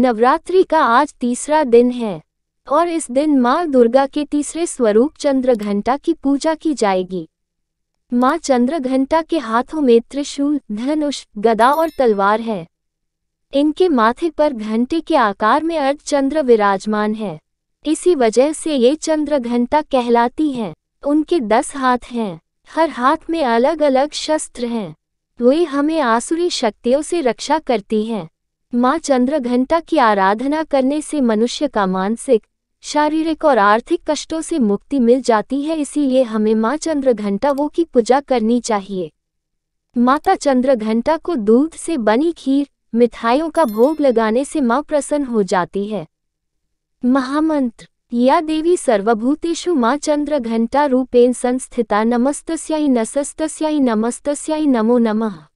नवरात्रि का आज तीसरा दिन है और इस दिन माँ दुर्गा के तीसरे स्वरूप चंद्र घंटा की पूजा की जाएगी माँ चंद्र घंटा के हाथों में त्रिशूल धनुष गदा और तलवार है इनके माथे पर घंटे के आकार में अर्ध चंद्र विराजमान है इसी वजह से ये चंद्र घंटा कहलाती हैं उनके दस हाथ हैं हर हाथ में अलग अलग शस्त्र हैं वे हमें आसुरी शक्तियों से रक्षा करती हैं माँ चंद्र घंटा की आराधना करने से मनुष्य का मानसिक शारीरिक और आर्थिक कष्टों से मुक्ति मिल जाती है इसीलिए हमें माँ चंद्र घंटा वो की पूजा करनी चाहिए माता चंद्र घंटा को दूध से बनी खीर मिठाइयों का भोग लगाने से माँ प्रसन्न हो जाती है महामंत्र या देवी सर्वभूतेषु माँ चंद्र घंटा रूपेण संस्थिता नमस्तस्याई नसस्तस्याई नमस्तस्याई नमो नमः